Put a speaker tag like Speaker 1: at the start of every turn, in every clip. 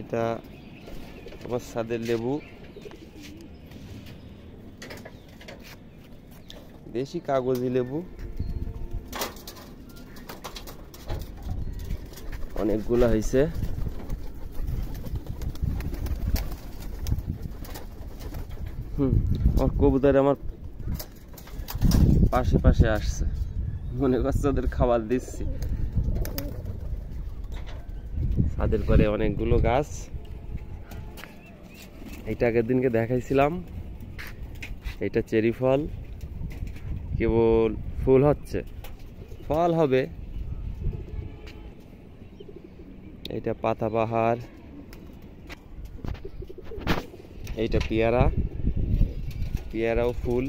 Speaker 1: এটা আমার সাদের লেবু দেশি কাগজি লেবু অনেকগুলা হয়েছে হুম আমার কবুতর আমার পাশে পাশে আসছে মনে করছে ওদের খাবার দিচ্ছি ছাদের পরে অনেকগুলো গাছ এটা আগের দিনকে দেখাইছিলাম এটা চেরি ফল কেবল ফুল হচ্ছে ফল হবে এটা পাতা পাহাড় এইটা পেয়ারা পেয়ারাও ফুল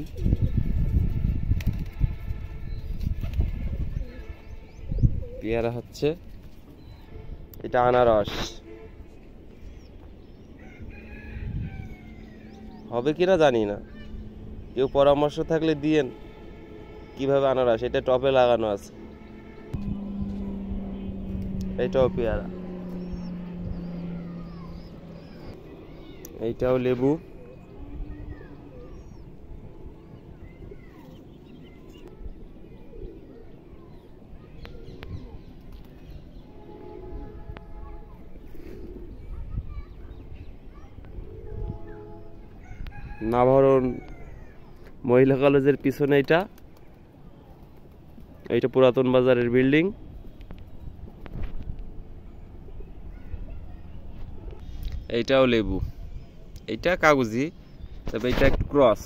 Speaker 1: পেয়ারা হচ্ছে এটা আনারস হবে কিনা জানি না কেউ পরামর্শ থাকলে দিয়েন কিভাবে আনারস এটা টপে লাগানো আছে এইটাও পেয়ারা এইটাও লেবু নাভারণ মহিলা কলেজের পিছনে এটা এইটা পুরাতন বাজারের বিল্ডিং এইটাও লেবু এইটা কাগজি তবে এটা একটু ক্রস